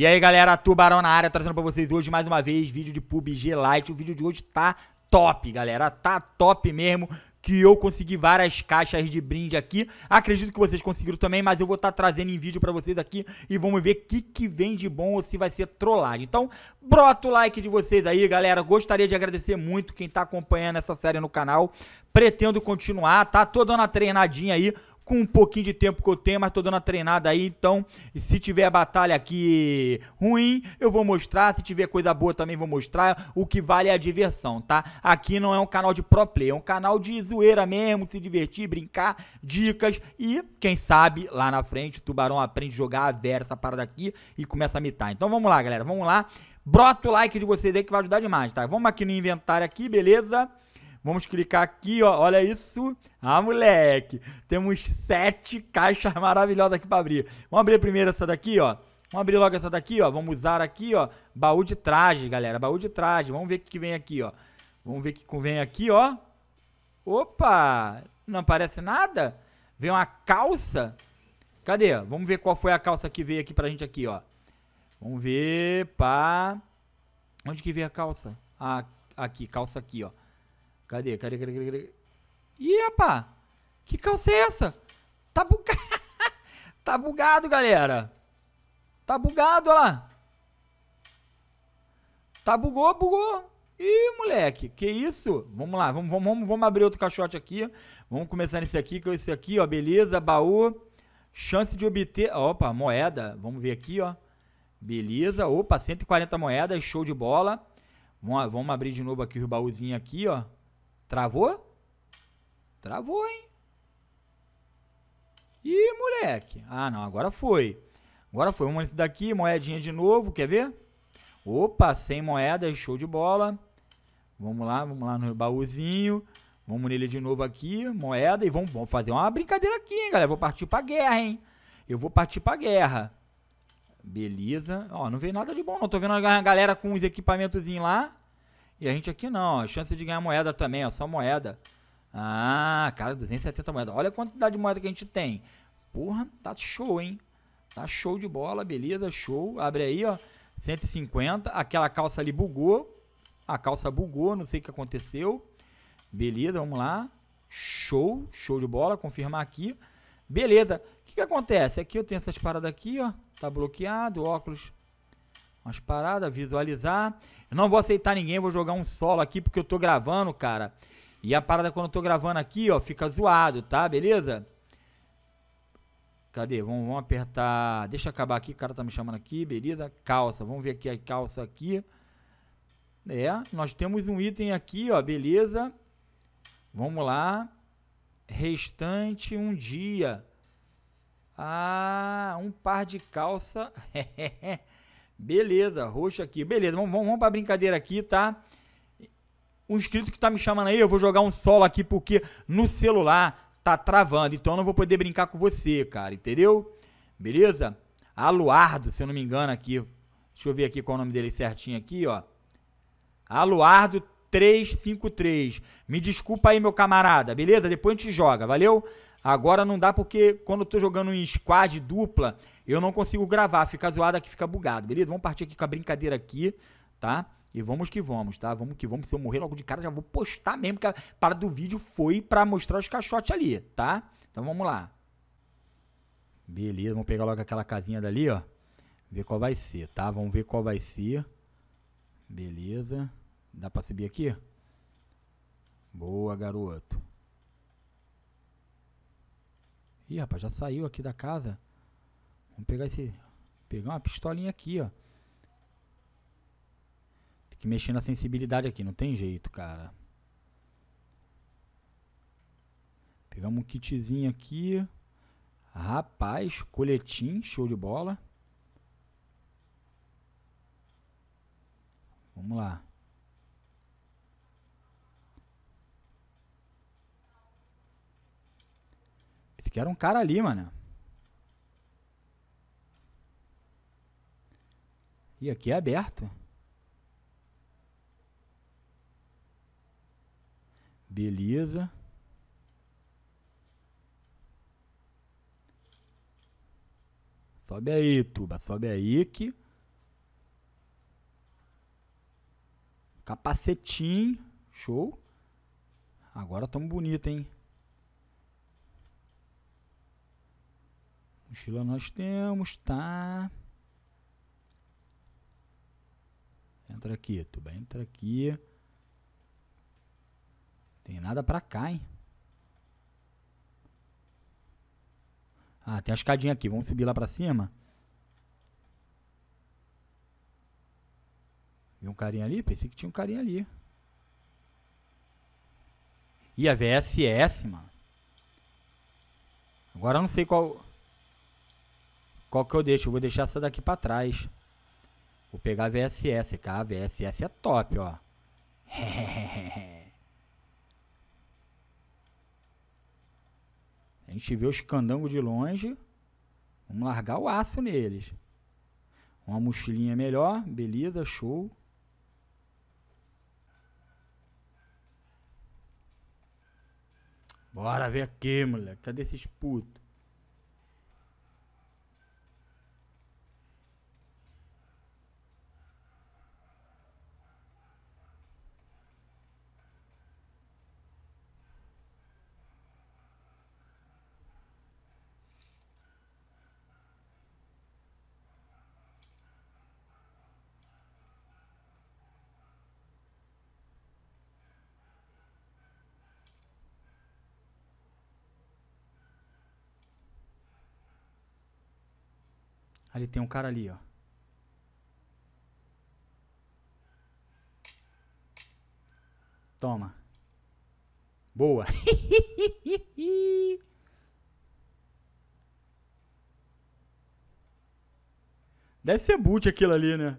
E aí galera, Tubarão na área, trazendo pra vocês hoje mais uma vez vídeo de PUBG Lite. O vídeo de hoje tá top, galera, tá top mesmo que eu consegui várias caixas de brinde aqui. Acredito que vocês conseguiram também, mas eu vou estar tá trazendo em vídeo para vocês aqui e vamos ver o que, que vem de bom ou se vai ser trollagem. Então, brota o like de vocês aí, galera. Gostaria de agradecer muito quem está acompanhando essa série no canal. Pretendo continuar, tá? Tô dando uma treinadinha aí com um pouquinho de tempo que eu tenho, mas tô dando uma treinada aí, então se tiver a batalha aqui ruim, eu vou mostrar, se tiver coisa boa também vou mostrar, o que vale é a diversão, tá? Aqui não é um canal de pro play, é um canal de zoeira mesmo, se divertir, brincar, dicas e quem sabe lá na frente o Tubarão aprende a jogar a vera essa parada aqui e começa a mitar. Então vamos lá, galera, vamos lá. Brota o like de vocês aí que vai ajudar demais, tá? Vamos aqui no inventário aqui, beleza? Vamos clicar aqui, ó. Olha isso. Ah, moleque. Temos sete caixas maravilhosas aqui para abrir. Vamos abrir primeiro essa daqui, ó. Vamos abrir logo essa daqui, ó. Vamos usar aqui, ó. Baú de traje, galera. Baú de traje. Vamos ver o que vem aqui, ó. Vamos ver o que vem aqui, ó. Opa! Não aparece nada? Vem uma calça. Cadê? Vamos ver qual foi a calça que veio aqui pra gente aqui, ó. Vamos ver, pá. Onde que veio a calça? Ah, aqui, calça aqui, ó. Cadê? Cadê? Cadê? Cadê? cadê? Ih, rapá! Que calça é essa? Tá bugado! tá bugado, galera! Tá bugado, olha lá! Tá bugou, bugou! Ih, moleque, que isso? Vamos lá, vamos, vamos, vamos abrir outro caixote aqui. Vamos começar nesse aqui, que é esse aqui, ó. Beleza, baú. Chance de obter. Opa, moeda. Vamos ver aqui, ó. Beleza. Opa, 140 moedas, show de bola. Vamos, vamos abrir de novo aqui o baúzinho aqui, ó. Travou? Travou, hein? Ih, moleque. Ah, não. Agora foi. Agora foi. Vamos daqui. Moedinha de novo. Quer ver? Opa, sem moedas. Show de bola. Vamos lá. Vamos lá no baúzinho. Vamos nele de novo aqui. Moeda. E vamos, vamos fazer uma brincadeira aqui, hein, galera. Vou partir pra guerra, hein? Eu vou partir pra guerra. Beleza. Ó, não veio nada de bom, não. Tô vendo a galera com os equipamentozinhos lá. E a gente aqui não, a chance de ganhar moeda também, ó, só moeda. Ah, cara, 270 moedas. Olha a quantidade de moeda que a gente tem. Porra, tá show, hein? Tá show de bola, beleza, show. Abre aí, ó, 150. Aquela calça ali bugou. A calça bugou, não sei o que aconteceu. Beleza, vamos lá. Show, show de bola, confirmar aqui. Beleza. O que, que acontece? Aqui eu tenho essas paradas aqui, ó. Tá bloqueado, óculos umas paradas, visualizar. Eu não vou aceitar ninguém, vou jogar um solo aqui porque eu tô gravando, cara. E a parada quando eu tô gravando aqui, ó, fica zoado, tá? Beleza? Cadê? Vamos, vamos apertar. Deixa acabar aqui, o cara tá me chamando aqui, beleza? Calça, vamos ver aqui a calça aqui. É, nós temos um item aqui, ó, beleza? Vamos lá. Restante um dia. Ah, um par de calça. É, é, é. Beleza, roxo aqui. Beleza, vamos, vamos, vamos pra brincadeira aqui, tá? Um inscrito que tá me chamando aí, eu vou jogar um solo aqui porque no celular tá travando. Então eu não vou poder brincar com você, cara, entendeu? Beleza? Aluardo, se eu não me engano aqui. Deixa eu ver aqui qual é o nome dele certinho aqui, ó. Aluardo 353. Me desculpa aí, meu camarada, beleza? Depois a gente joga, valeu? Agora não dá porque quando eu tô jogando em squad dupla, eu não consigo gravar, fica zoado aqui, fica bugado, beleza? Vamos partir aqui com a brincadeira aqui, tá? E vamos que vamos, tá? Vamos que vamos. Se eu morrer logo de cara, já vou postar mesmo, que a parada do vídeo foi pra mostrar os caixotes ali, tá? Então vamos lá. Beleza, vamos pegar logo aquela casinha dali, ó. Ver qual vai ser, tá? Vamos ver qual vai ser. Beleza. Dá pra subir aqui? Boa, garoto. Ih, rapaz, já saiu aqui da casa. Vamos pegar esse. Pegar uma pistolinha aqui, ó. Tem que mexer na sensibilidade aqui, não tem jeito, cara. Pegamos um kitzinho aqui. Rapaz, coletim, show de bola. Vamos lá. Que era um cara ali, mano. E aqui é aberto. Beleza. Sobe aí, Tuba. Sobe aí que... Capacetinho. Show. Agora tamo bonito, hein? Mochila nós temos, tá? Entra aqui, bem entra aqui. Tem nada pra cá, hein? Ah, tem a escadinha aqui. Vamos subir lá pra cima. Vi um carinha ali? Pensei que tinha um carinha ali. e a VSS, mano. Agora eu não sei qual... Qual que eu deixo? Eu vou deixar essa daqui para trás. Vou pegar a VSS, cara. A VSS é top, ó. A gente vê os candangos de longe. Vamos largar o aço neles. Uma mochilinha melhor. Beleza, show. Bora ver aqui, moleque. Cadê esses putos? Ali tem um cara ali, ó. Toma. Boa. Deve ser boot aquilo ali, né?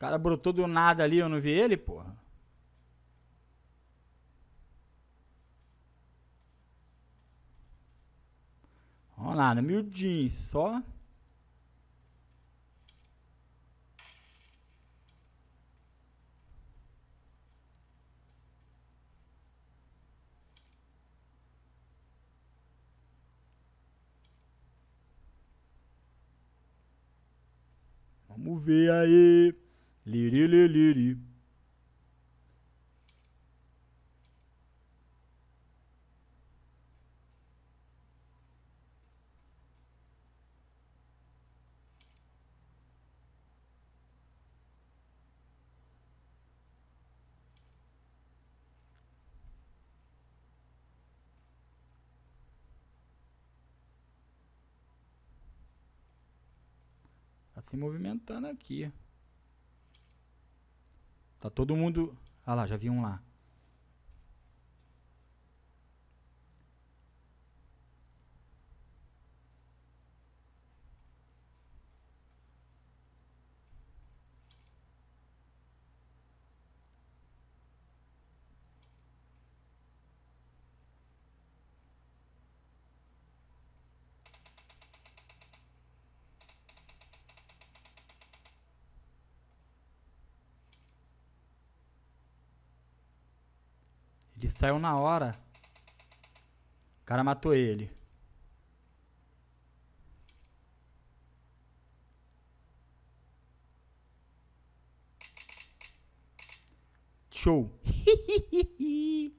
cara brotou do nada ali, eu não vi ele, porra. Vamos lá, no miudinho, só. Vamos ver aí. Liri, liri, liri. Tá se movimentando aqui. Tá todo mundo. Ah lá, já vi um lá. Ele saiu na hora. O cara matou ele. Show.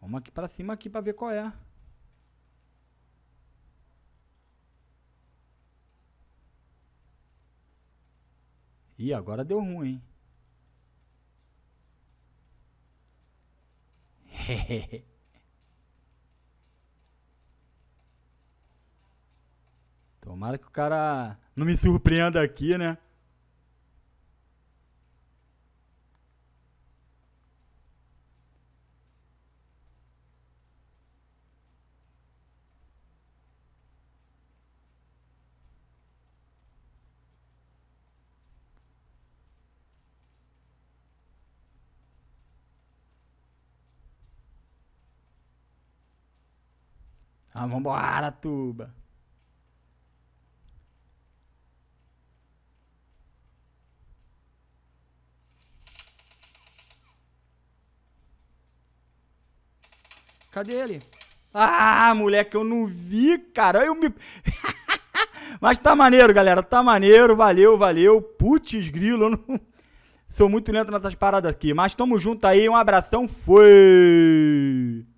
Vamos aqui para cima aqui para ver qual é. E agora deu ruim. Tomara que o cara não me surpreenda aqui, né? Ah, vambora, tuba. Cadê ele? Ah, moleque, eu não vi, cara. Eu me. Mas tá maneiro, galera. Tá maneiro. Valeu, valeu. Putz, grilo. Eu não... Sou muito lento nessas paradas aqui. Mas tamo junto aí. Um abração. Foi.